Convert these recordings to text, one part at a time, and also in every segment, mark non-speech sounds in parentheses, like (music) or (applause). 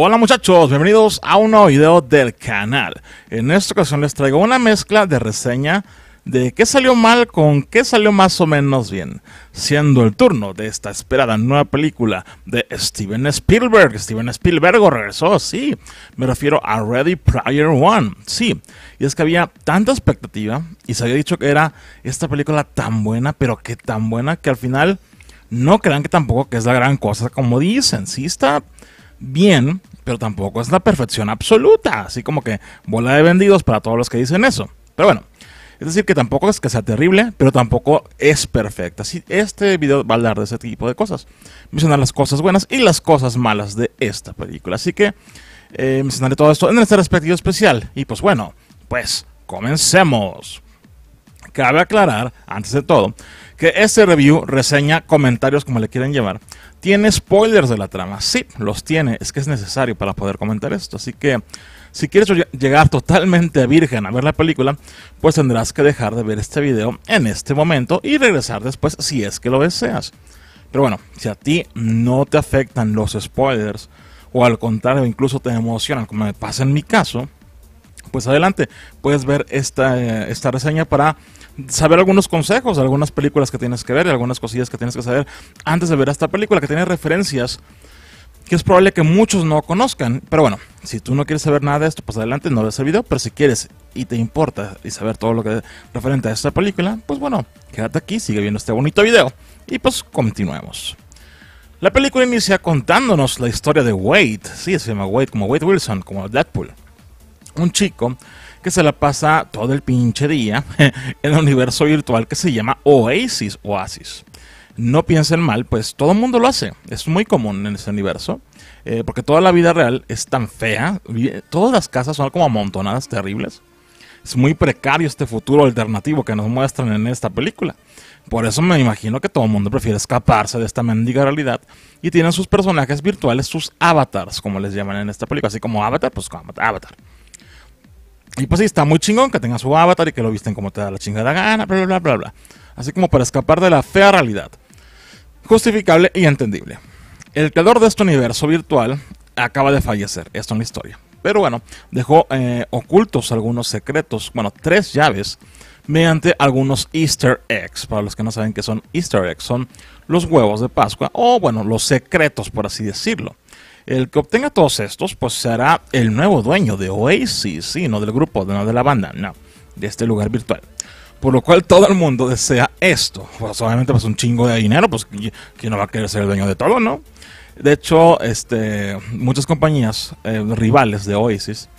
Hola muchachos, bienvenidos a un nuevo video del canal. En esta ocasión les traigo una mezcla de reseña de qué salió mal con qué salió más o menos bien, siendo el turno de esta esperada nueva película de Steven Spielberg. Steven Spielberg regresó, sí, me refiero a Ready Prior One, sí, y es que había tanta expectativa y se había dicho que era esta película tan buena, pero que tan buena que al final no crean que tampoco que es la gran cosa como dicen, sí está bien, pero tampoco es la perfección absoluta, así como que bola de vendidos para todos los que dicen eso. Pero bueno, es decir, que tampoco es que sea terrible, pero tampoco es perfecta. Así, este video va a hablar de ese tipo de cosas. Mencionar las cosas buenas y las cosas malas de esta película. Así que eh, mencionaré todo esto en este respectivo especial. Y pues bueno, pues comencemos. Cabe aclarar, antes de todo, que este review, reseña, comentarios, como le quieren llamar, tiene spoilers de la trama. Sí, los tiene, es que es necesario para poder comentar esto. Así que si quieres llegar totalmente virgen a ver la película, pues tendrás que dejar de ver este video en este momento y regresar después si es que lo deseas. Pero bueno, si a ti no te afectan los spoilers, o al contrario, incluso te emocionan, como me pasa en mi caso, pues adelante, puedes ver esta, eh, esta reseña para saber algunos consejos, algunas películas que tienes que ver, algunas cosillas que tienes que saber antes de ver esta película, que tiene referencias que es probable que muchos no conozcan. Pero bueno, si tú no quieres saber nada de esto, pues adelante, no ves el video. Pero si quieres y te importa y saber todo lo que es referente a esta película, pues bueno, quédate aquí, sigue viendo este bonito video y pues continuemos. La película inicia contándonos la historia de Wade, sí, se llama Wade, como Wade Wilson, como Deadpool. Un chico que se la pasa todo el pinche día (laughs) en el universo virtual que se llama Oasis, Oasis. No piensen mal, pues todo el mundo lo hace. Es muy común en ese universo. Eh, porque toda la vida real es tan fea. Todas las casas son como amontonadas terribles. Es muy precario este futuro alternativo que nos muestran en esta película. Por eso me imagino que todo el mundo prefiere escaparse de esta mendiga realidad y tienen sus personajes virtuales, sus avatars, como les llaman en esta película, así como avatar, pues avatar. Y pues sí, está muy chingón que tenga su avatar y que lo visten como te da la chingada gana, bla, bla, bla, bla. Así como para escapar de la fea realidad. Justificable y entendible. El creador de este universo virtual acaba de fallecer, esto es una historia. Pero bueno, dejó eh, ocultos algunos secretos, bueno, tres llaves, mediante algunos easter eggs. Para los que no saben qué son easter eggs, son los huevos de Pascua o bueno, los secretos, por así decirlo. El que obtenga todos estos, pues será el nuevo dueño de Oasis, sí, no del grupo, no de la banda, no, de este lugar virtual. Por lo cual todo el mundo desea esto. Pues obviamente pues un chingo de dinero, pues ¿quién no va a querer ser el dueño de todo, no? De hecho, este, muchas compañías eh, rivales de Oasis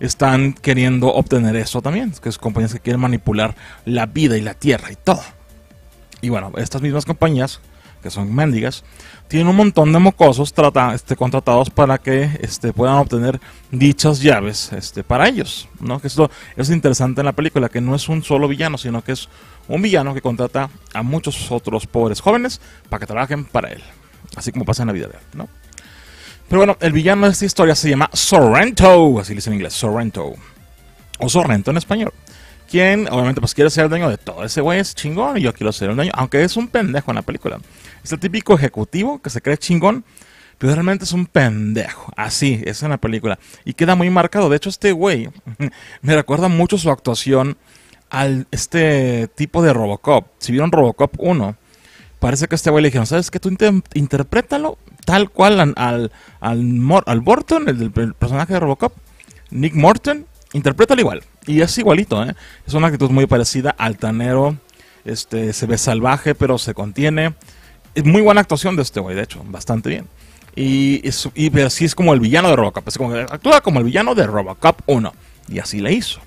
están queriendo obtener esto también, que es compañías que quieren manipular la vida y la tierra y todo. Y bueno, estas mismas compañías que son mendigas, tienen un montón de mocosos trata, este, contratados para que este, puedan obtener dichas llaves este, para ellos. ¿no? Que esto es interesante en la película, que no es un solo villano, sino que es un villano que contrata a muchos otros pobres jóvenes para que trabajen para él. Así como pasa en la vida de Pero bueno, el villano de esta historia se llama Sorrento, así dicen en inglés, Sorrento. O Sorrento en español quien obviamente pues quiere ser el dueño de todo. Ese güey es chingón y yo quiero ser el dueño, aunque es un pendejo en la película. Es el típico ejecutivo que se cree chingón, pero realmente es un pendejo. Así es en la película. Y queda muy marcado. De hecho, este güey (laughs) me recuerda mucho su actuación al este tipo de Robocop. Si vieron Robocop 1, parece que a este güey le dijeron, ¿sabes qué? Tú interprétalo tal cual al, al, al el, personaje de Robocop, Nick Morton, al igual. Y es igualito, ¿eh? Es una actitud muy parecida, altanero, este, se ve salvaje, pero se contiene. Es muy buena actuación de este güey, de hecho, bastante bien. Y, así es como el villano de Robocop. actúa como el villano de Robocop 1. Y así le hizo.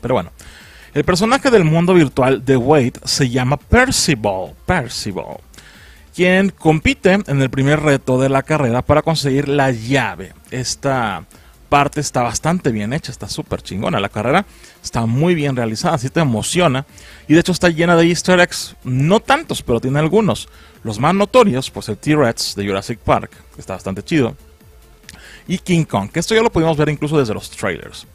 Pero bueno. El personaje del mundo virtual de Wade se llama Percival. Percival. Quien compite en el primer reto de la carrera para conseguir la llave. Esta parte está bastante bien hecha, está súper chingona. La carrera está muy bien realizada, así te emociona. Y de hecho está llena de easter eggs, no tantos, pero tiene algunos. Los más notorios, pues el T-Rex de Jurassic Park, que está bastante chido. Y King Kong, que esto ya lo pudimos ver incluso desde los trailers.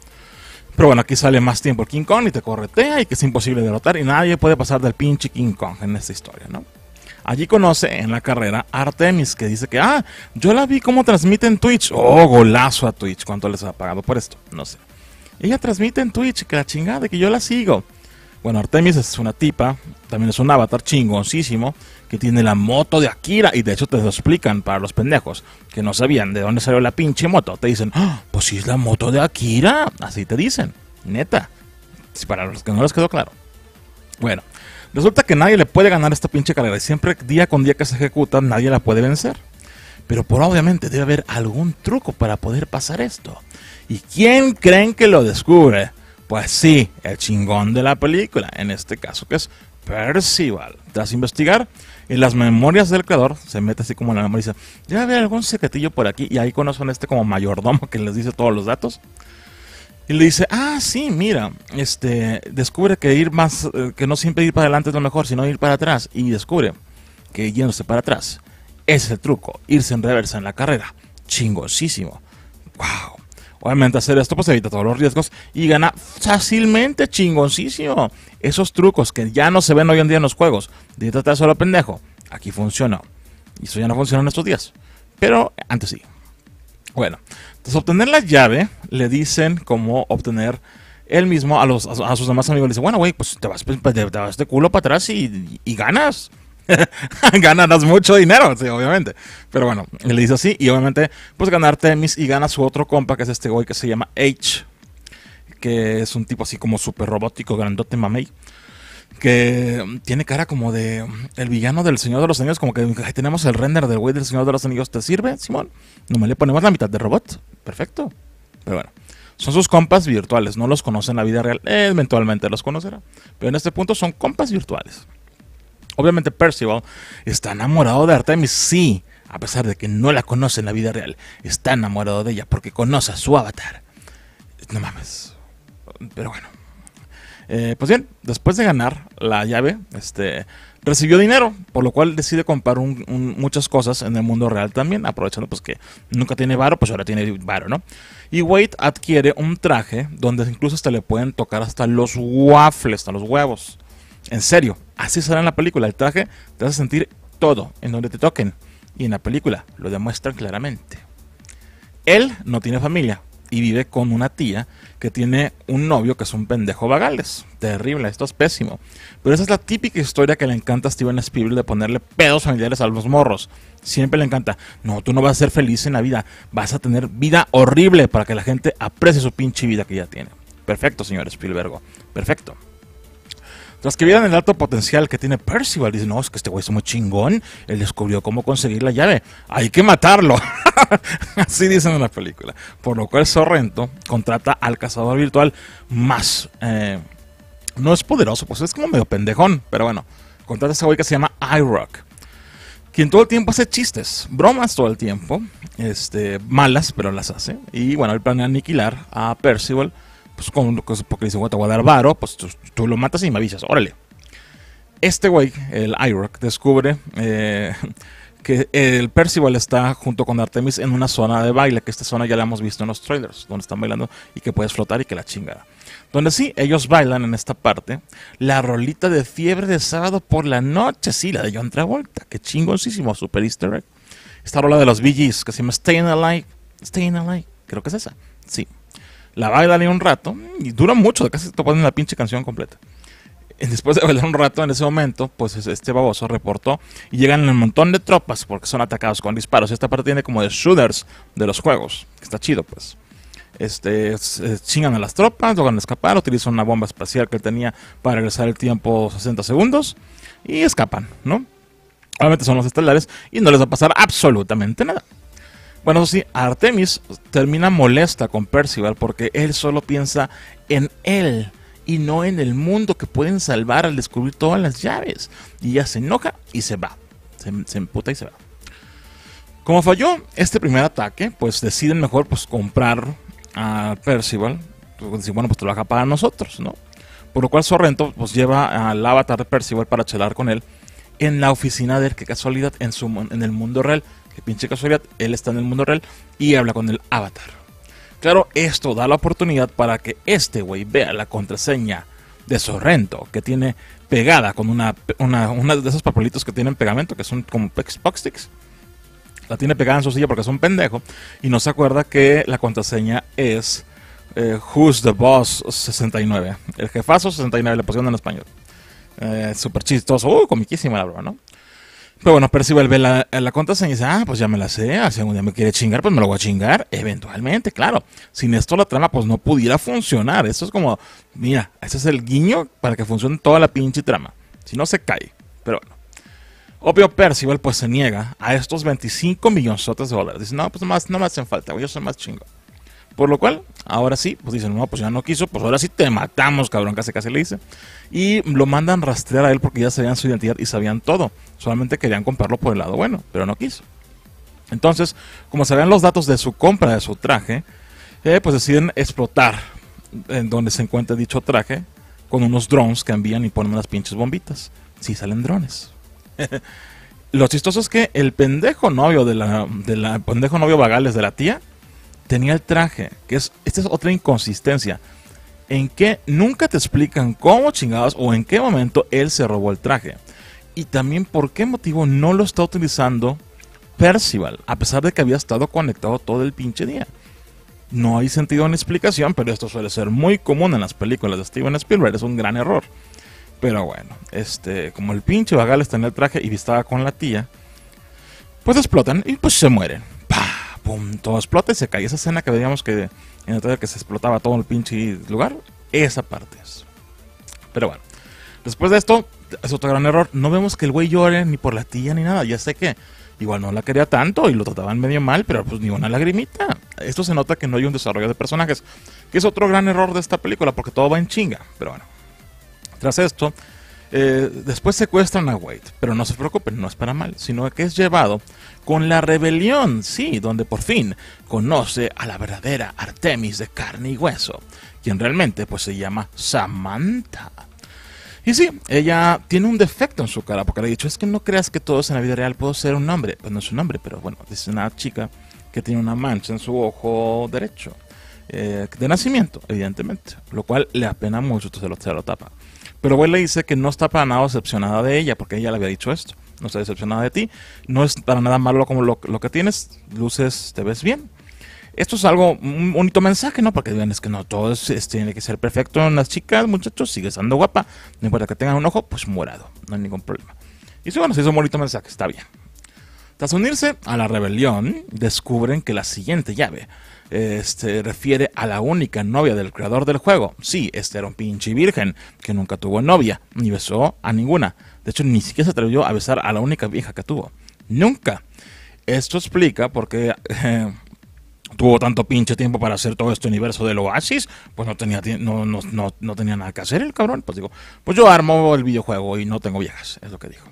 Pero bueno, aquí sale más tiempo King Kong y te corretea y que es imposible derrotar y nadie puede pasar del pinche King Kong en esta historia, ¿no? Allí conoce en la carrera Artemis, que dice que, ah, yo la vi cómo transmite en Twitch. Oh, golazo a Twitch. ¿Cuánto les ha pagado por esto? No sé. Ella transmite en Twitch, que la chingada, que yo la sigo. Bueno, Artemis es una tipa, también es un avatar chingoncísimo, que tiene la moto de Akira, y de hecho te lo explican para los pendejos que no sabían de dónde salió la pinche moto. Te dicen, ah, pues si es la moto de Akira, así te dicen, neta. Para los que no les quedó claro. Bueno, resulta que nadie le puede ganar esta pinche carrera. Y siempre día con día que se ejecuta, nadie la puede vencer. Pero por obviamente debe haber algún truco para poder pasar esto. ¿Y quién creen que lo descubre? Pues sí, el chingón de la película, en este caso que es Percival. Tras investigar en las memorias del creador, se mete así como en la memoria y dice, debe haber algún secretillo por aquí y ahí conocen a este como mayordomo que les dice todos los datos. Y le dice, ah, sí, mira, este, descubre que ir más, eh, que no siempre ir para adelante es lo mejor, sino ir para atrás. Y descubre que yéndose para atrás es el truco, irse en reversa en la carrera. Chingosísimo. Wow. Obviamente hacer esto pues evita todos los riesgos y gana fácilmente, chingoncísimo. Esos trucos que ya no se ven hoy en día en los juegos. De tratar solo pendejo. Aquí funcionó. Y eso ya no funciona en estos días. Pero antes sí. Bueno, entonces obtener la llave le dicen cómo obtener él mismo a, los, a, sus demás amigos. Le dice, bueno, güey, pues te vas, pues, te de culo para atrás y, y ganas. (laughs) ganarás mucho dinero, obviamente. Pero bueno, le dice así y obviamente, pues ganarte mis y ganas su otro compa, que es este güey que se llama H, que es un tipo así como súper robótico, grandote mamey que mm, tiene cara como de mm, el villano del Señor de los Anillos, como que tenemos el render del güey del Señor de los Anillos, ¿te sirve, Simón? No me le ponemos la mitad de robot, perfecto. Pero bueno, son sus compas virtuales, no los conoce en la vida real, eventualmente los conocerá, pero en este punto son compas virtuales. Obviamente Percival está enamorado de Artemis, sí, a pesar de que no la conoce en la vida real, está enamorado de ella porque conoce a su avatar. No mames. Pero bueno, eh, pues bien, después de ganar la llave, este, recibió dinero, por lo cual decide comprar muchas cosas en el mundo real también, aprovechando pues que nunca tiene varo, pues ahora tiene varo, ¿no? Y Wade adquiere un traje donde incluso hasta le pueden tocar hasta los waffles, hasta los huevos. En serio, así será en la película. El traje te hace sentir todo en donde te toquen. Y en la película lo demuestran claramente. Él no tiene familia, y vive con una tía que tiene un novio que es un pendejo vagales. Terrible, esto es pésimo. Pero esa es la típica historia que le encanta a Steven Spielberg de ponerle pedos familiares a los morros. Siempre le encanta. No, tú no vas a ser feliz en la vida. Vas a tener vida horrible para que la gente aprecie su pinche vida que ya tiene. Perfecto, señor Spielberg. Perfecto. Los que vieran el alto potencial que tiene Percival, dicen, no, es que este güey es muy chingón, él descubrió cómo conseguir la llave, hay que matarlo. (laughs) Así dicen en la película. Por lo cual Sorrento contrata al cazador virtual más... Eh, no es poderoso, pues es como medio pendejón, pero bueno, contrata a ese güey que se llama iRock quien todo el tiempo hace chistes, bromas todo el tiempo, este, malas, pero las hace. Y bueno, él planea aniquilar a Percival pues, con, porque dice, te voy a dar varo, pues tú, lo matas y me avisas, órale. Este güey, el IROC, descubre eh, (laughs) que el Percival está junto con Artemis en una zona de baile, que esta zona ya la hemos visto en los trailers, donde están bailando y que puedes flotar y que la chingada. Donde sí, ellos bailan en esta parte la rolita de fiebre de sábado por la noche, sí, la de John Travolta, que chingoncísimo, super easter egg. Esta rola de los VGs, que se llama Staying Alive, Staying Alive, creo que es esa, sí la bailan un rato y dura mucho, casi topan en la pinche canción completa. después de bailar un rato en ese momento, pues este baboso reportó y llegan un montón de tropas porque son atacados con disparos. Esta parte tiene como de shooters de los juegos, que está chido pues. Este, eh, chingan a las tropas, logran escapar, utilizan una bomba espacial que él tenía para regresar el tiempo 60 segundos y escapan, ¿no? Obviamente son los estelares y no les va a pasar absolutamente nada. Bueno, eso sí, Artemis termina molesta con Percival porque él solo piensa en él y no en el mundo que pueden salvar al descubrir todas las llaves. Y ella se enoja y se va. Se, emputa y se va. Como falló este primer ataque, pues deciden mejor pues comprar a Percival. Pues, bueno, pues trabaja para nosotros, ¿no? Por lo cual Sorrento pues lleva al avatar de Percival para chelar con él en la oficina de él, qué casualidad, en, su, en el mundo real, qué pinche casualidad, él está en el mundo real y habla con el avatar. Claro, esto da la oportunidad para que este güey vea la contraseña de Sorrento que tiene pegada con una, una, de esos papelitos que tienen pegamento, que son como box sticks. La tiene pegada en su silla porque es un pendejo y no se acuerda que la contraseña es Who's the Boss 69. El jefazo 69 le pusieron en español. Eh, Super chistoso, uh, comiquísima la broma, ¿no? Pero bueno, Percival ve la, la y dice, ah, pues ya me la sé, ah, si algún día me quiere chingar, pues me lo voy a chingar, eventualmente, claro. Sin esto la trama pues no pudiera funcionar. Esto es como, mira, ese es el guiño para que funcione toda la pinche trama. Si no, se cae. Pero bueno. Obvio, Percival pues se niega a estos 25 millones de dólares. Dice, no, pues más, no me hacen falta, yo soy más chingo por lo cual, ahora sí, pues dicen, no, pues ya no quiso, pues ahora sí te matamos, cabrón, casi casi le dice. Y lo mandan rastrear a él porque ya sabían su identidad y sabían todo. Solamente querían comprarlo por el lado bueno, pero no quiso. Entonces, como sabían los datos de su compra de su traje, eh, pues deciden explotar en donde se encuentra dicho traje con unos drones que envían y ponen unas pinches bombitas. Sí salen drones. (laughs) Lo chistoso es que el pendejo novio de la, de pendejo novio Vagales de la tía tenía el traje, que es, esta es otra inconsistencia, en que nunca te explican cómo chingabas o en qué momento él se robó el traje. Y también por qué motivo no lo está utilizando Percival, a pesar de que había estado conectado todo el pinche día. No hay sentido en explicación, pero esto suele ser muy común en las películas de Steven Spielberg, es un gran error. Pero bueno, este, como el pinche vagal está en el traje y estaba con la tía, pues explotan y pues se mueren. ¡Pah! pum, todo explota y se cae. Esa escena que veíamos que en el trailer que se explotaba todo el pinche lugar, esa parte es. Pero bueno, después de esto, es otro gran error. No vemos que el güey llore ni por la tía ni nada. Ya sé que igual no la quería tanto y lo trataban medio mal, pero pues ni una lagrimita. Esto se nota que no hay un desarrollo de personajes, que es otro gran error de esta película porque todo va en chinga. Pero bueno, tras esto eh, después secuestran a Wade, pero no se preocupen, no es para mal, sino que es llevado con la rebelión, sí, donde por fin conoce a la verdadera Artemis de carne y hueso, quien realmente pues se llama Samantha. Y sí, ella tiene un defecto en su cara, porque le he dicho, es que no creas que todos en la vida real puedo ser un hombre. Pues no es un hombre, pero bueno, es una chica que tiene una mancha en su ojo derecho. Eh, de nacimiento, evidentemente. Lo cual le apena mucho, entonces se lo tapa. Pero Güey le dice que no está para nada decepcionada de ella, porque ella le había dicho esto. No está decepcionada de ti. No es para nada malo como lo, que tienes. Luces, te ves bien. Esto es algo, un bonito mensaje, ¿no? Porque digan, es que no todo tiene que ser perfecto en las chicas, muchachos, sigue estando guapa. No importa que tengan un ojo, pues morado, no hay ningún problema. Y sí, bueno, se es un bonito mensaje, está bien. Tras unirse a la rebelión, descubren que la siguiente llave este refiere a la única novia del creador del juego. Sí, este era un pinche virgen que nunca tuvo novia, ni besó a ninguna. De hecho, ni siquiera se atrevió a besar a la única vieja que tuvo. Nunca. Esto explica por qué eh, tuvo tanto pinche tiempo para hacer todo este universo del Oasis. Pues no tenía, no, no, no, tenía nada que hacer el cabrón. Pues digo, pues yo armo el videojuego y no tengo viejas. Es lo que dijo.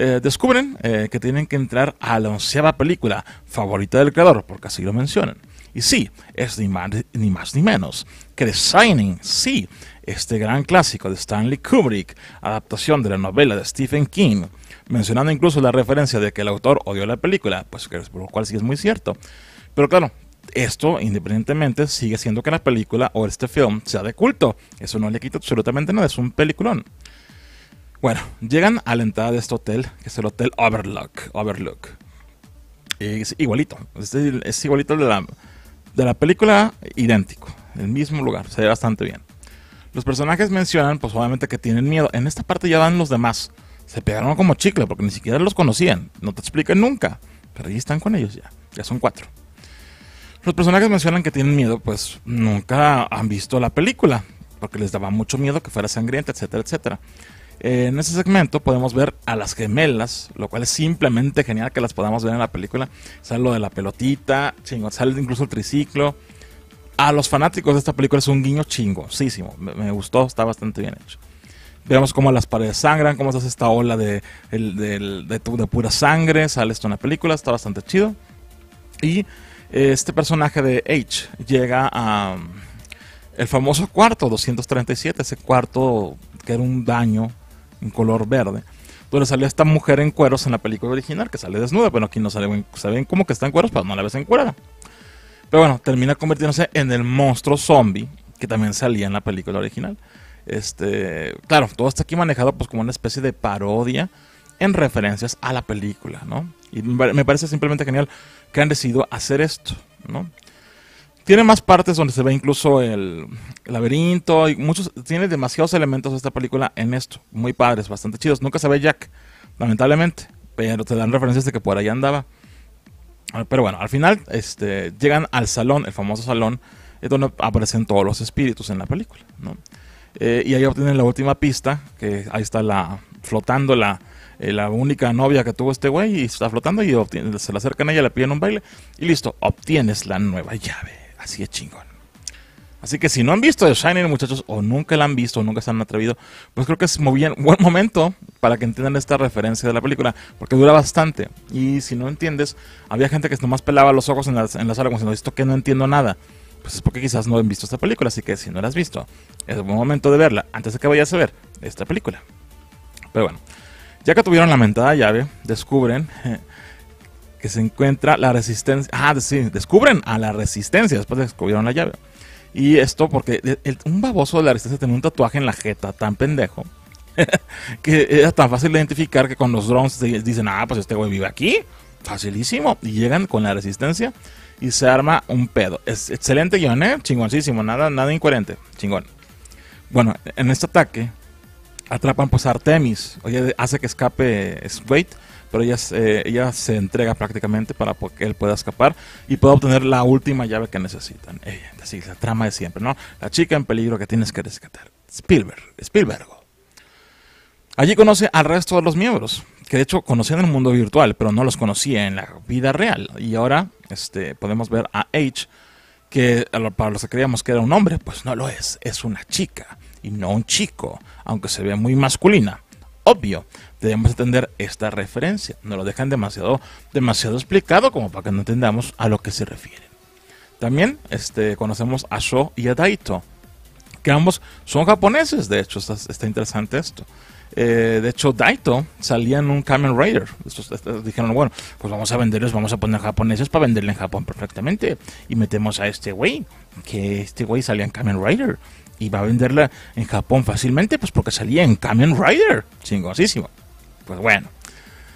Eh, descubren eh, que tienen que entrar a la onceava película favorita del creador, porque así lo mencionan. Y sí, es ni más ni, más, ni menos que The Shining, sí, este gran clásico de Stanley Kubrick, adaptación de la novela de Stephen King, mencionando incluso la referencia de que el autor odió la película, pues por lo cual sí es muy cierto. Pero claro, esto, independientemente, sigue siendo que la película o este film sea de culto. Eso no le quita absolutamente nada, es un peliculón. Bueno, llegan a la entrada de este hotel, que es el Hotel Overlook. Overlook. es igualito. Es, igualito de la, de la película, idéntico. El mismo lugar. Se ve bastante bien. Los personajes mencionan, pues obviamente que tienen miedo. En esta parte ya van los demás. Se pegaron como chicle porque ni siquiera los conocían. No te explican nunca. Pero ahí están con ellos ya. Ya son cuatro. Los personajes mencionan que tienen miedo, pues nunca han visto la película. Porque les daba mucho miedo que fuera sangrienta, etcétera, etcétera. Eh, en este segmento podemos ver a las gemelas, lo cual es simplemente genial que las podamos ver en la película. Sale lo de la pelotita, chingón, sale incluso el triciclo. A los fanáticos de esta película es un guiño chingosísimo. Me, gustó, está bastante bien hecho. Veamos cómo las paredes sangran, cómo se hace esta ola de, de, de pura sangre. Sale esto en la película, está bastante chido. Y eh, este personaje de H llega a mm, el famoso cuarto 237, ese cuarto que era un daño en color verde, donde salió esta mujer en cueros en la película original, que sale desnuda, pero aquí no sale, saben cómo que está en cueros, pero no la ves en cuerda. Pero bueno, termina convirtiéndose en el monstruo zombie que también salía en la película original. Este, claro, todo está aquí manejado pues como una especie de parodia en referencias a la película, ¿no? Y me parece simplemente genial que han decidido hacer esto, ¿no? Tiene más partes donde se ve incluso el, laberinto y muchos, tiene demasiados elementos de esta película en esto, muy padres, bastante chidos. Nunca se ve Jack, lamentablemente, pero te dan referencias de que por ahí andaba. Ah, pero bueno, al final este, llegan al salón, el famoso salón, es donde aparecen todos los espíritus en la película, eh, y ahí obtienen la última pista, que ahí está la flotando la, eh, la única novia que tuvo este güey, y está flotando y se la acercan a ella, le piden un baile, y listo, obtienes la nueva llave así es chingón. Así que si no han visto The Shining, muchachos, o nunca la han visto, o nunca se han atrevido, pues creo que es muy buen momento para que entiendan esta referencia de la película, porque dura bastante. Y si no entiendes, había gente que nomás pelaba los ojos en la, en la sala como diciendo, que no entiendo nada. Pues es porque quizás no han visto esta película, así que si no la has visto, es buen momento de verla, antes de que vayas a ver esta película. Pero bueno, ya que tuvieron la mentada llave, descubren que se encuentra la resistencia. Ah, sí, descubren a la resistencia después descubrieron la llave. Y esto porque un baboso de la resistencia tenía un tatuaje en la jeta tan pendejo (laughs) que era tan fácil de identificar que con los drones dicen, ah, pues este güey vive aquí. Facilísimo. Y llegan con la resistencia y se arma un pedo. Es excelente guión, ¿eh? Chingoncísimo, nada, nada incoherente. Chingón. Bueno, en este ataque atrapan pues a Artemis. Oye, hace que escape Swade pero ella, ella se entrega prácticamente para que él pueda escapar y pueda obtener la última llave que necesitan. Ella, así, la trama de siempre, ¿no? La chica en peligro que tienes que rescatar. Spielberg, Spielberg. Allí conoce al resto de los miembros, que de hecho conocían el mundo virtual, pero no los conocía en la vida real. Y ahora este, podemos ver a H, que para los que creíamos que era un hombre, pues no lo es, es una chica y no un chico, aunque se ve muy masculina. Obvio, Debemos entender esta referencia. No lo dejan demasiado, demasiado explicado como para que no entendamos a lo que se refiere. También este, conocemos a Sho y a Daito, que ambos son japoneses, de hecho, está, interesante esto. Eh, de hecho, Daito salía en un Kamen Rider. dijeron, bueno, pues vamos a venderlos, vamos a poner japoneses para venderle en Japón perfectamente. Y metemos a este güey, que este güey salía en Kamen Rider. Y va a venderla en Japón fácilmente, pues porque salía en Kamen Rider. Chingosísimo pues bueno.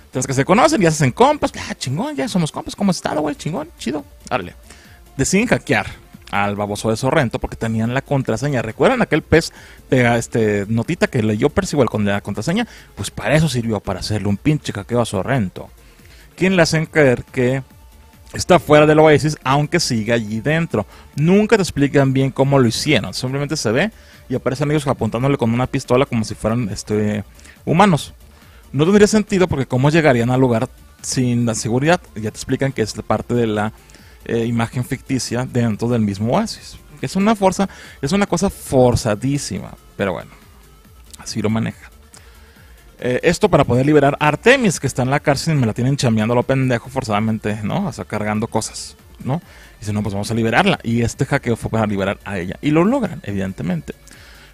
Entonces que se conocen, ya hacen compas, pues, ah, chingón, ya somos compas, ¿cómo está, estado, güey? Chingón, chido, dale Deciden hackear al baboso de Sorrento porque tenían la contraseña. ¿Recuerdan aquel pez de ah, este notita que leyó Percival con la contraseña? Pues para eso sirvió, para hacerle un pinche hackeo a Sorrento. ¿Quién le hacen creer que está fuera del oasis, aunque siga allí dentro. Nunca te explican bien cómo lo hicieron. Simplemente se ve y aparecen ellos apuntándole con una pistola como si fueran este, humanos. No tendría sentido porque cómo llegarían al lugar sin la seguridad. Ya te explican que es parte de la eh, imagen ficticia dentro del mismo oasis. Es una fuerza, es una cosa forzadísima, pero bueno, así lo maneja. Eh, esto para poder liberar a Artemis, que está en la cárcel y me la tienen chambeando lo pendejo forzadamente, ¿no? O cargando cosas, ¿no? Y dice, no, pues vamos a liberarla. Y este hackeo fue para liberar a ella. Y lo logran, evidentemente.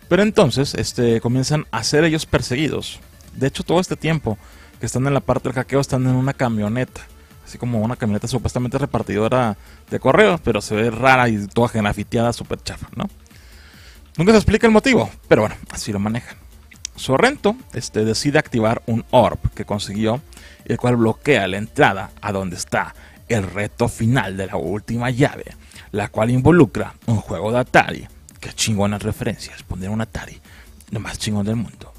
Pero entonces, este, comienzan a ser ellos perseguidos de hecho, todo este tiempo que están en la parte del hackeo están en una camioneta. Así como una camioneta supuestamente repartidora de correos, pero se ve rara y toda genafiteada, súper chafa, ¿no? Nunca se explica el motivo, pero bueno, así lo manejan. Sorrento este, decide activar un orb que consiguió, el cual bloquea la entrada a donde está el reto final de la última llave, la cual involucra un juego de Atari. Qué chingonas referencias, poner un Atari, lo más chingón del mundo.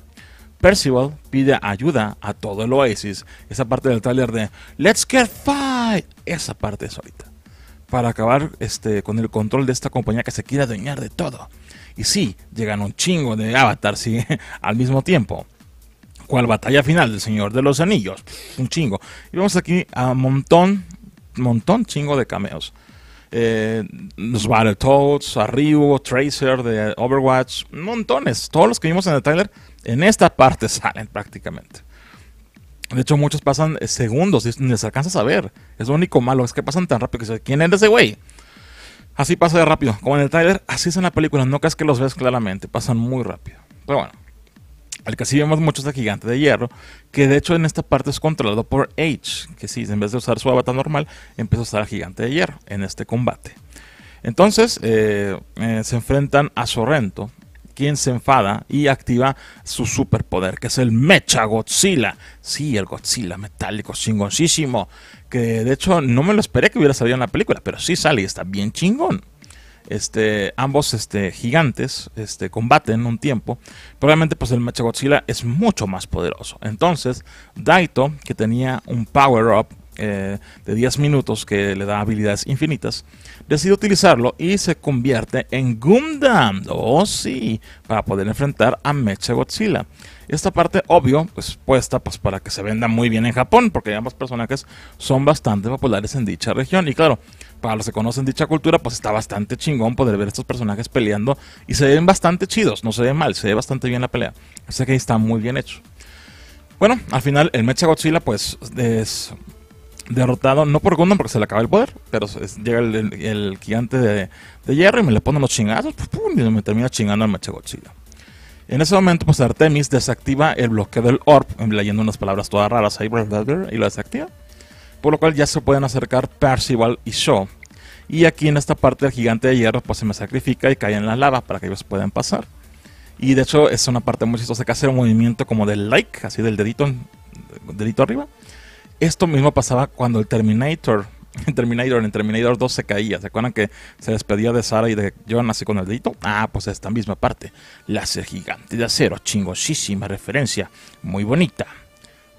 Percival pide ayuda a todo el Oasis. Esa parte del trailer de Let's Get Fight. Esa parte es ahorita. Para acabar este, con el control de esta compañía que se quiere adueñar de todo. Y sí, llegan un chingo de avatars (laughs) al mismo tiempo. cual batalla final del Señor de los Anillos? Un chingo. Y vamos aquí a montón, montón chingo de cameos eh, los Battletoads, Arribo, Tracer de Overwatch, montones. Todos los que vimos en el trailer en esta parte (laughs) salen prácticamente. De hecho, muchos pasan eh, segundos y les alcanza a ver. Es lo único malo, es que pasan tan rápido que se ¿quién es ese güey? Así pasa de rápido. Como en el trailer, así es en la película. No creas que los ves claramente, pasan muy rápido. Pero bueno al que así vemos mucho es el gigante de hierro, que de hecho en esta parte es controlado por H, que sí, en vez de usar su avatar normal, empieza a usar al gigante de hierro en este combate. Entonces eh, eh, se enfrentan a Sorrento, quien se enfada y activa su superpoder, que es el Mecha Godzilla. Sí, el Godzilla metálico chingoncísimo, que de hecho no me lo esperé que hubiera salido en la película, pero sí sale y está bien chingón. Este, ambos este, gigantes este, combaten un tiempo, probablemente pues el Mechagodzilla es mucho más poderoso. Entonces, Daito, que tenía un power-up eh, de 10 minutos que le da habilidades infinitas, decide utilizarlo y se convierte en Gundam. Oh, sí, para poder enfrentar a Mecha Godzilla. Esta parte, obvio, pues puesta pues, para que se venda muy bien en Japón, porque ambos personajes son bastante populares en dicha región. Y claro, para los que conocen dicha cultura, pues está bastante chingón poder ver estos personajes peleando y se ven bastante chidos, no se ve mal, se ve bastante bien la pelea. Así que ahí está muy bien hecho. Bueno, al final el Mecha Godzilla pues es derrotado, no por Gundam porque se le acaba el poder, pero llega el, gigante de, de, hierro y me le pone los chingados y me termina chingando al Meche En ese momento, pues Artemis desactiva el bloqueo del orb, leyendo unas palabras todas raras ahí, y lo desactiva. Por lo cual ya se pueden acercar Percival y Shaw. Y aquí en esta parte del gigante de hierro pues se me sacrifica y cae en la lava para que ellos puedan pasar. Y de hecho es una parte muy chistosa que hace un movimiento como del like, así del dedito, dedito arriba esto mismo pasaba cuando el Terminator, (laughs) en Terminator, en Terminator 2 se caía. ¿Se acuerdan que se despedía de Sara y de John así con el dedito? Ah, pues esta misma parte. Láser gigante de acero, chingosísima referencia, muy bonita.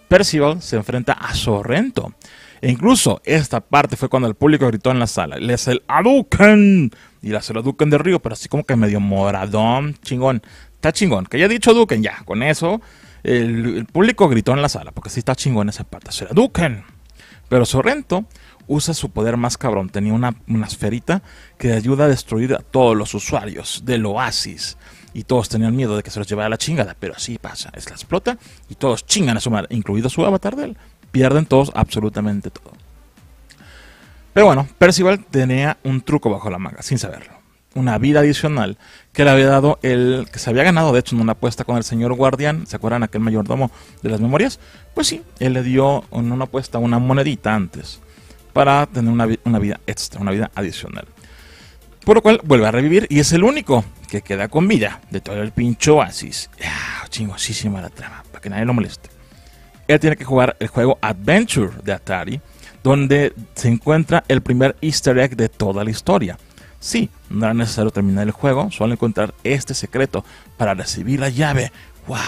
Percival se enfrenta a Sorrento. E incluso esta parte fue cuando el público gritó en la sala, les el Aduken. Y se el Aduken de Río, pero así como que medio moradón, chingón. Está chingón, que ya dicho Aduken, ya, con eso el, público gritó en la sala, porque sí está chingón esa parte. Se la duquen. Pero Sorrento usa su poder más cabrón. Tenía una, esferita que ayuda a destruir a todos los usuarios del oasis. Y todos tenían miedo de que se los llevara la chingada. Pero así pasa. Es la explota y todos chingan a su madre, incluido su avatar del Pierden todos absolutamente todo. Pero bueno, Percival tenía un truco bajo la manga, sin saberlo una vida adicional que le había dado el que se había ganado, de hecho, en una apuesta con el señor guardián, ¿se acuerdan aquel mayordomo de las memorias? Pues sí, él le dio en una apuesta una monedita antes para tener una, vida extra, una vida adicional. Por lo cual vuelve a revivir y es el único que queda con vida de todo el pincho oasis. Ah, chingosísima la trama, para que nadie lo moleste. Él tiene que jugar el juego Adventure de Atari, donde se encuentra el primer easter egg de toda la historia Sí, no era necesario terminar el juego, solo encontrar este secreto para recibir la llave. ¡Wow!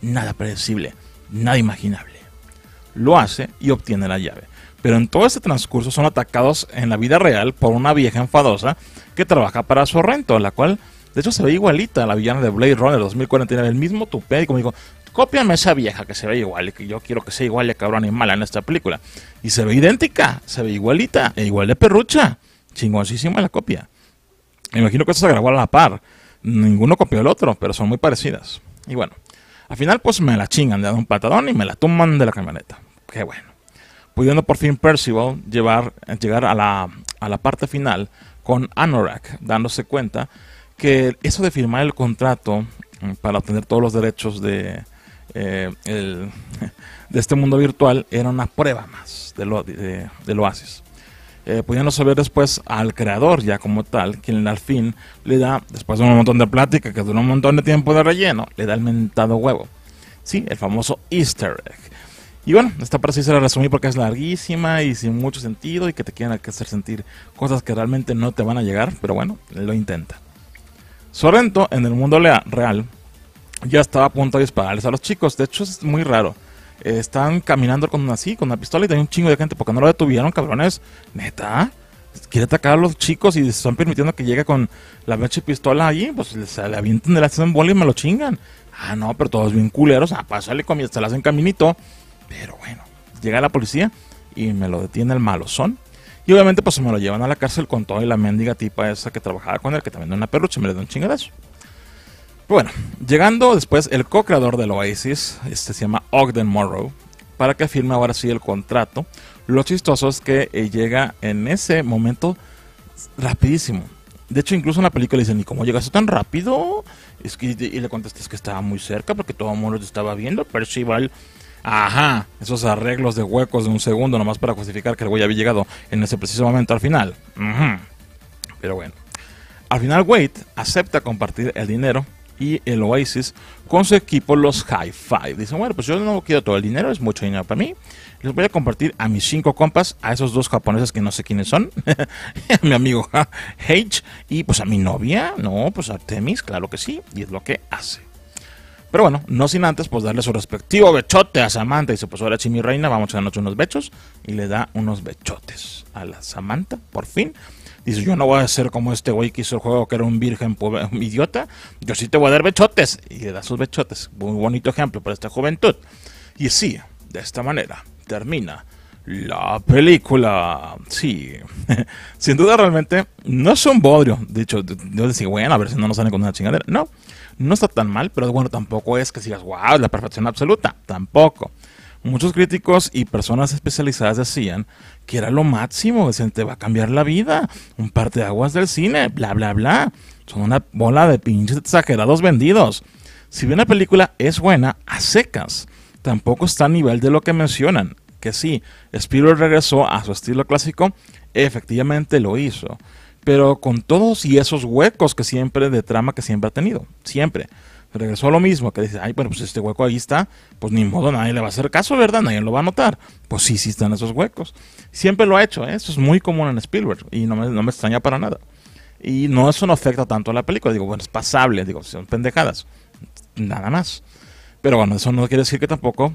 Nada predecible, nada imaginable. Lo hace y obtiene la llave. Pero en todo este transcurso son atacados en la vida real por una vieja enfadosa que trabaja para Sorrento, la cual de hecho se ve igualita a la villana de Blade Runner 2049, el mismo tupé y como dijo, cópiame a esa vieja que se ve igual, y que yo quiero que sea igual de cabrón y mala en esta película. Y se ve idéntica, se ve igualita e igual de perrucha. Chingosísima la copia. Me imagino que esto se grabó a la par. Ninguno copió el otro, pero son muy parecidas. Y bueno, al final pues me la chingan, le dan un patadón y me la toman de la camioneta. Qué bueno. Pudiendo por fin Percival llevar, llegar a la, a la parte final con Anorak, dándose cuenta que eso de firmar el contrato mm, para obtener todos los derechos de, eh, (laughs) de este mundo virtual era una prueba más de, del oasis. Eh, pudiendo saber después al creador ya como tal, quien al fin le da, después de un montón de plática que dura un montón de tiempo de relleno, le da el mentado huevo. Sí, el famoso easter egg. Y bueno, esta parte sí se la resumí porque es larguísima y sin mucho sentido y que te quieren hacer sentir cosas que realmente no te van a llegar, pero bueno, lo intenta. Sorrento en el mundo real ya estaba a punto de dispararles a los chicos, de hecho es muy raro están caminando con así, con una pistola y tenía un chingo de gente porque no lo detuvieron, cabrones. Neta, quiere atacar a los chicos y se están permitiendo que llegue con la y pistola allí, pues se le avientan de la en bola y me lo chingan. Ah, no, pero todos bien culeros, ah, pasarle mi se la hacen caminito. Pero bueno, llega la policía y me lo detiene el malosón. Y obviamente pues me lo llevan a la cárcel con toda y la mendiga tipa esa que trabajaba con él, que también era una perrucha, me le da un chingadazo. Bueno, llegando después el co-creador del Oasis, este se llama Ogden Morrow, para que firme ahora sí el contrato. Lo chistoso es que eh, llega en ese momento rapidísimo. De hecho, incluso en la película dicen, ¿y cómo llegaste tan rápido? Es y le contestas que estaba muy cerca porque todo el mundo lo estaba viendo, pero iba. Ajá, esos arreglos de huecos de un segundo nomás para justificar que el güey había llegado en ese preciso momento al final. Pero bueno. Al final Wade acepta compartir el dinero y el Oasis con su equipo, los High Five. Dicen, bueno, pues yo no quiero todo el dinero, es mucho dinero para mí. Les voy a compartir a mis cinco compas, a esos dos japoneses que no sé quiénes son, a (laughs) mi amigo (laughs) H y pues a mi novia, no, pues a Temis, claro que sí, y es lo que hace. Pero bueno, no sin antes pues darle su respectivo bechote a Samantha. Dice, pues ahora mi Reina, vamos a darnos unos bechos. Y le da unos bechotes a la Samantha, por fin. Dice, yo no voy a ser como este güey que hizo el juego, que era un virgen un idiota. Yo sí te voy a dar bechotes. Y le da sus bechotes. Muy bonito ejemplo para esta juventud. Y sí, de esta manera termina la película. Sí. (laughs) Sin duda realmente no es un bodrio. De hecho, yo decía, bueno, a ver si no nos sale con una chingadera. No, no está tan mal, pero bueno, tampoco es que sigas, wow, la perfección absoluta. Tampoco muchos críticos y personas especializadas decían que era lo máximo, que te va a cambiar la vida, un par de aguas del cine, bla, bla, bla. Son una bola de pinches exagerados vendidos. Si bien la película es buena, a secas, tampoco está a nivel de lo que mencionan. Que sí, Spielberg regresó a su estilo clásico, efectivamente lo hizo. Pero con todos y esos huecos que siempre de trama que siempre ha tenido. Siempre regresó a lo mismo, que dice, ay, bueno, pues este hueco ahí está, pues ni modo, nadie le va a hacer caso, ¿verdad? Nadie lo va a notar. Pues sí, sí están esos huecos. Siempre lo ha hecho, ¿eh? eso es muy común en Spielberg y no me, no me extraña para nada. Y no, eso no afecta tanto a la película, digo, bueno, es pasable, digo, son pendejadas, nada más. Pero bueno, eso no quiere decir que tampoco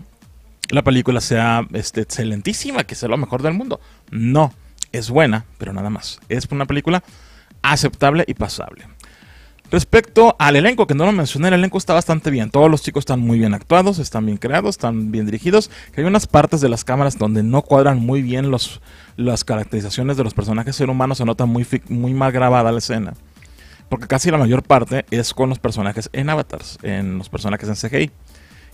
la película sea este, excelentísima, que sea lo mejor del mundo. No, es buena, pero nada más. Es una película aceptable y pasable. Respecto al elenco, que no lo mencioné, el elenco está bastante bien. Todos los chicos están muy bien actuados, están bien creados, están bien dirigidos. hay unas partes de las cámaras donde no cuadran muy bien los, las caracterizaciones de los personajes ser humanos, se nota muy, muy mal grabada la escena. Porque casi la mayor parte es con los personajes en avatars, en los personajes en CGI.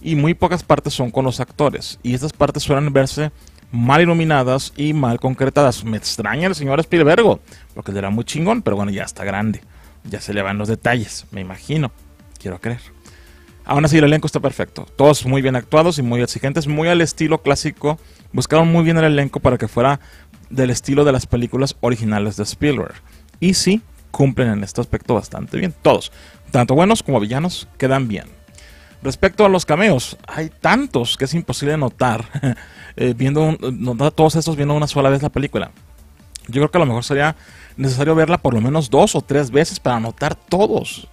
Y muy pocas partes son con los actores. Y estas partes suelen verse mal iluminadas y mal concretadas. Me extraña el señor Spielbergo, porque él era muy chingón, pero bueno, ya está grande. Ya se le van los detalles, me imagino. Quiero creer. Aún así, el elenco está perfecto. Todos muy bien actuados y muy exigentes, muy al estilo clásico. Buscaron muy bien el elenco para que fuera del estilo de las películas originales de Spielberg. Y sí, cumplen en este aspecto bastante bien. Todos, tanto buenos como villanos, quedan bien. Respecto a los cameos, hay tantos que es imposible notar (laughs) eh, viendo todos estos viendo una sola vez la película. Yo creo que a lo mejor sería necesario verla por lo menos dos o tres veces para anotar todos.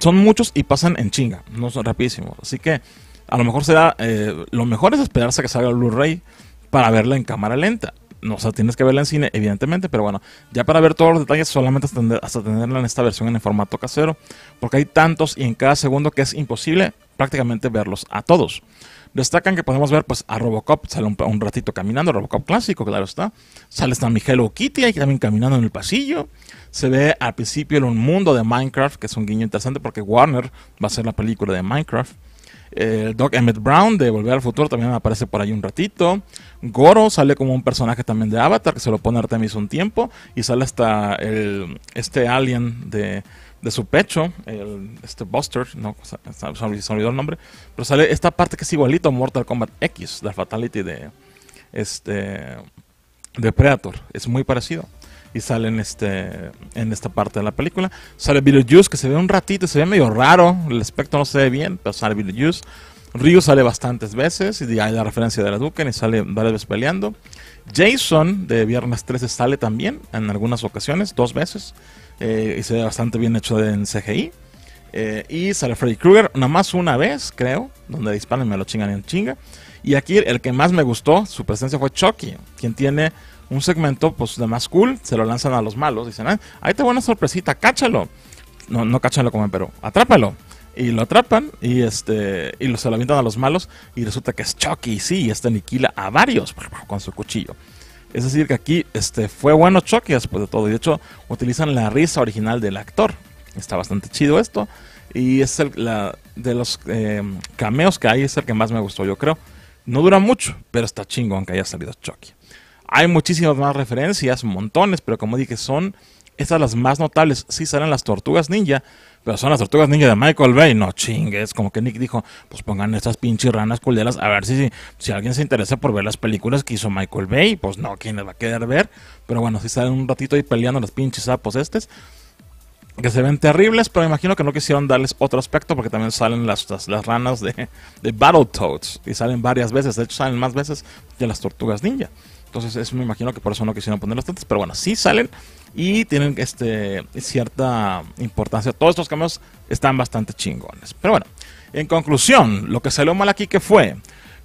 son, muchos y pasan en chinga, no son rapidísimos. Así que a lo mejor será, eh, lo mejor es esperarse a que salga el Blu-ray para verla en cámara lenta. No, o sea, tienes que verla en cine, evidentemente, pero bueno, ya para ver todos los detalles, solamente hasta, hasta tenerla en esta versión en el formato casero, porque hay tantos y en cada segundo que es imposible prácticamente verlos a todos. Destacan que podemos ver pues a Robocop, sale un, ratito caminando, Robocop clásico, claro está. Sale hasta Hello Kitty ahí también caminando en el pasillo. Se ve al principio un mundo de Minecraft, que es un guiño interesante porque Warner va a ser la película de Minecraft. El Doc Emmett Brown de Volver al Futuro también aparece por ahí un ratito. Goro sale como un personaje también de Avatar, que se lo pone Artemis un tiempo. Y sale hasta el, este alien de de su pecho, el, este Buster, no, se, se, olvidó el nombre, pero sale esta parte que es igualito a Mortal Kombat X, la Fatality de este de Predator, es muy parecido. Y sale en, este, en esta parte de la película. Sale Billy Juice que se ve un ratito, se ve medio raro. El aspecto no se ve bien, pero sale Juice Ryu sale bastantes veces, y hay la referencia de la Duken y sale varias veces peleando. Jason de Viernes 13 sale también en algunas ocasiones, dos veces, eh, y se ve bastante bien hecho en CGI. Eh, y sale Freddy Krueger, nada más una vez, creo, donde disparan y me lo chingan en chinga. Y aquí el que más me gustó, su presencia fue Chucky, quien tiene un segmento pues de más cool, se lo lanzan a los malos, dicen, ah, ahí te una sorpresita, cáchalo. No, no cáchalo como en Perú, atrápalo y lo atrapan y este y se lo avientan a los malos y resulta que es Chucky sí y este aniquila a varios (laughs) con su cuchillo es decir que aquí este fue bueno Chucky después de todo y de hecho utilizan la risa original del actor está bastante chido esto y es la, de los em, cameos que hay es el que más me gustó yo creo no dura mucho pero está chingo aunque haya salido Chucky hay muchísimas más referencias montones pero como dije son estas las más notables sí salen las tortugas ninja pero son las tortugas ninja de Michael Bay. No chingues, como que Nick dijo, pues pongan estas pinches ranas culderas a ver si, si alguien se interesa por ver las películas que hizo Michael Bay. Pues no, ¿quién les va a querer ver? Pero bueno, si salen un ratito ahí peleando los pinches sapos estos. Que se ven terribles, pero imagino que no quisieron darles otro aspecto porque también salen las, las, ranas de, de Battletoads y salen varias veces, de hecho salen más veces que las tortugas ninja. Entonces, eso me imagino que por eso no quisieron ponerlas tantas. Pero bueno, sí salen y tienen este, cierta importancia. Todos estos cambios están bastante chingones. Pero bueno, en conclusión, lo que salió mal aquí que fue,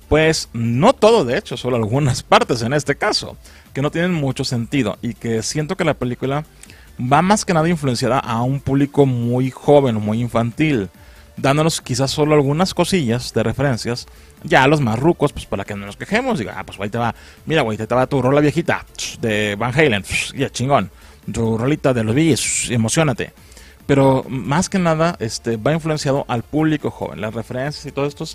pues no todo de hecho, solo algunas (laughs) partes en este caso, que no tienen mucho sentido y que siento que la película va más que nada influenciada a un público muy joven, muy infantil, dándonos quizás solo algunas cosillas de referencias. Ya a los más rucos, pues para que no nos quejemos, diga, ah, pues ahí te va, mira, güey, te va tu rola viejita de Van Halen, ya chingón tu rolita de los Billys, emocionate. Pero más que nada, este, va influenciado al público joven. Las referencias y todo esto,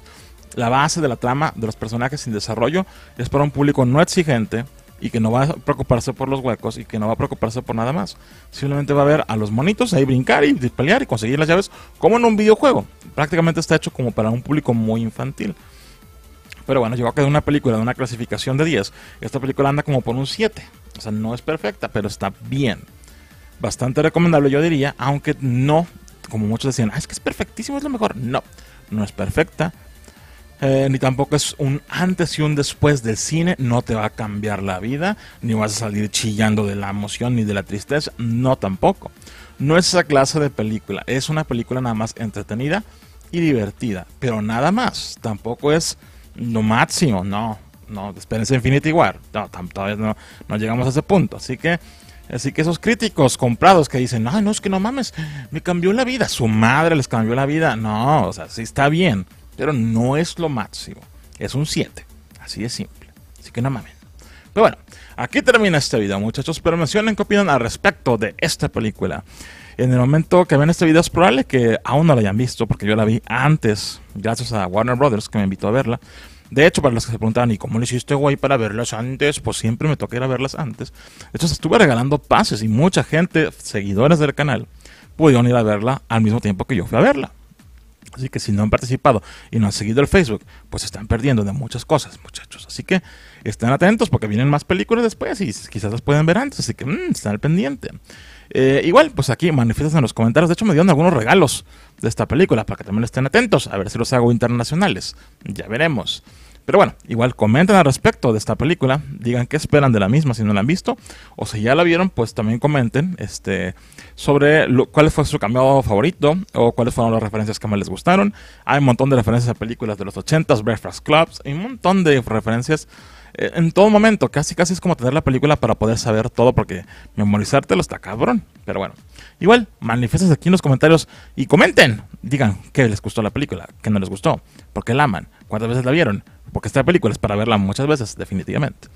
la base de la trama de los personajes sin desarrollo es para un público no exigente y que no va a preocuparse por los huecos y que no va a preocuparse por nada más. Simplemente va a ver a los monitos ahí brincar y pelear y conseguir las llaves como en un videojuego. Prácticamente está hecho como para un público muy infantil. Pero bueno, llegó a quedar una película de una clasificación de 10. Esta película anda como por un 7. O sea, no es perfecta, pero está bien. Bastante recomendable, yo diría, aunque no, como muchos decían, ah, es que es perfectísimo, es lo mejor. No, no es perfecta. Eh, ni tampoco es un antes y un después del cine, no te va a cambiar la vida, ni vas a salir chillando de la emoción ni de la tristeza, no tampoco. No es esa clase de película, es una película nada más entretenida y divertida, pero nada más, tampoco es lo máximo, no, no, espérense Infinity War, no, todavía no, llegamos a ese punto, así que... Así que esos críticos comprados que dicen, ah no, es que no mames, me cambió la vida, su madre les cambió la vida. No, o sea, sí está bien, pero no es lo máximo. Es un 7, así de simple. Así que no mames. Pero bueno, aquí termina este video, muchachos, pero mencionen qué opinan al respecto de esta película. En el momento que ven este video es probable que aún no la hayan visto, porque yo la vi antes, gracias a Warner Brothers, que me invitó a verla. De hecho, para los que se preguntaban, ¿y cómo lo hiciste, güey, para verlas antes? Pues siempre me toca ir a verlas antes. De hecho, estuve regalando pases y mucha gente, seguidores del canal, pudieron ir a verla al mismo tiempo que yo fui a verla. Así que si no han participado y no han seguido el Facebook, pues están perdiendo de muchas cosas, muchachos. Así que estén atentos porque vienen más películas después y quizás las pueden ver antes. Así que mmm, están al pendiente. Eh, igual, pues aquí manifiestan en los comentarios. De hecho, me dieron algunos regalos de esta película para que también estén atentos. A ver si los hago internacionales. Ya veremos. Pero bueno, igual comenten al respecto de esta película, digan qué esperan de la misma si no la han visto, o si ya la vieron, pues también comenten este, sobre cuál fue su cambiado favorito o cuáles fueron las referencias que más les gustaron. Hay un montón de referencias a películas de los 80s, Breakfast Clubs, y un montón de referencias eh, en todo momento. Casi, casi es como tener la película para poder saber todo, porque memorizarte los está cabrón. Pero bueno, igual, manifiestas aquí en los comentarios y comenten. Digan qué les gustó la película, qué no les gustó, por qué la aman, cuántas veces la vieron, porque esta película es para verla muchas veces, definitivamente.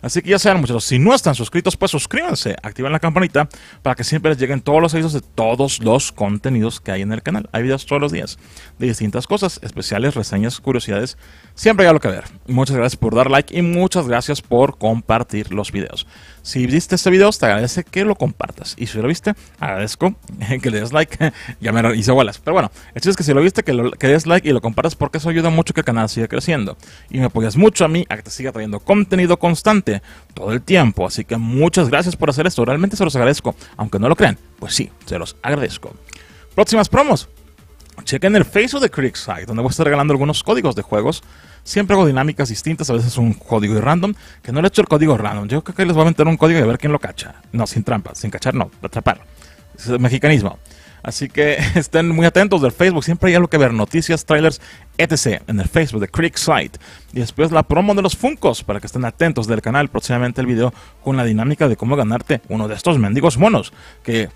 Así que ya sean muchachos, si no están suscritos, pues suscríbanse, activen la campanita para que siempre les lleguen todos los avisos de todos los contenidos que hay en el canal. Hay videos todos los días de distintas cosas, especiales, reseñas, curiosidades, siempre hay algo que ver. Muchas gracias por dar like y muchas gracias por compartir los videos. Si viste este video, te agradece que lo compartas. Y si lo viste, agradezco (laughs) que le des like. (laughs) ya me hice bolas. Pero bueno, el es que si lo viste, que, le des like y lo compartas porque eso ayuda mucho que el canal siga creciendo y me apoyas mucho a mí a que te siga trayendo contenido constante todo el tiempo. Así que muchas gracias por hacer esto. Realmente se los agradezco. Aunque no lo crean, pues sí, se los agradezco. Próximas promos. Chequen el Facebook de Creekside, donde voy a estar regalando algunos códigos de juegos. Siempre hago dinámicas distintas, a veces un código random, que no le he hecho el código random. Yo creo que les voy a meter un código y a ver quién lo cacha. No, sin trampa, sin cachar, no, atrapar. Es mexicanismo. Así que (laughs) estén muy atentos del Facebook. Siempre hay algo que ver. Noticias, trailers, etc. En el Facebook de Creekside. Y después la promo de los Funcos. Para que estén atentos del canal. Próximamente el video con la dinámica de cómo ganarte uno de estos mendigos monos. Que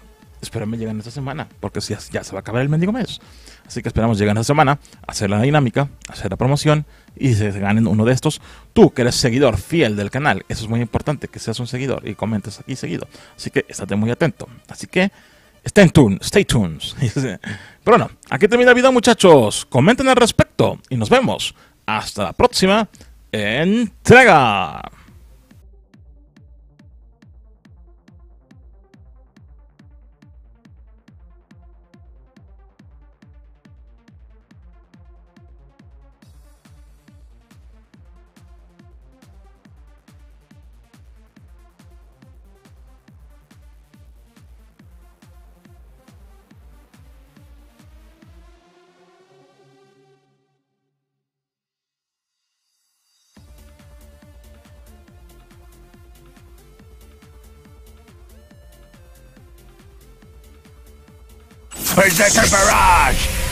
espero me lleguen esta semana. Porque si ya se va a acabar el mendigo mes. Así que esperamos llegar esta semana. Hacer la dinámica. Hacer la promoción. Y se ganen uno de estos. Tú que eres seguidor fiel del canal. Eso es muy importante. Que seas un seguidor. Y comentes aquí seguido. Así que estate muy atento. Así que... Stay tuned, stay (laughs) tuned. Pero bueno, aquí termina el video, muchachos. Comenten al respecto y nos vemos. Hasta la próxima entrega. Berserker Barrage!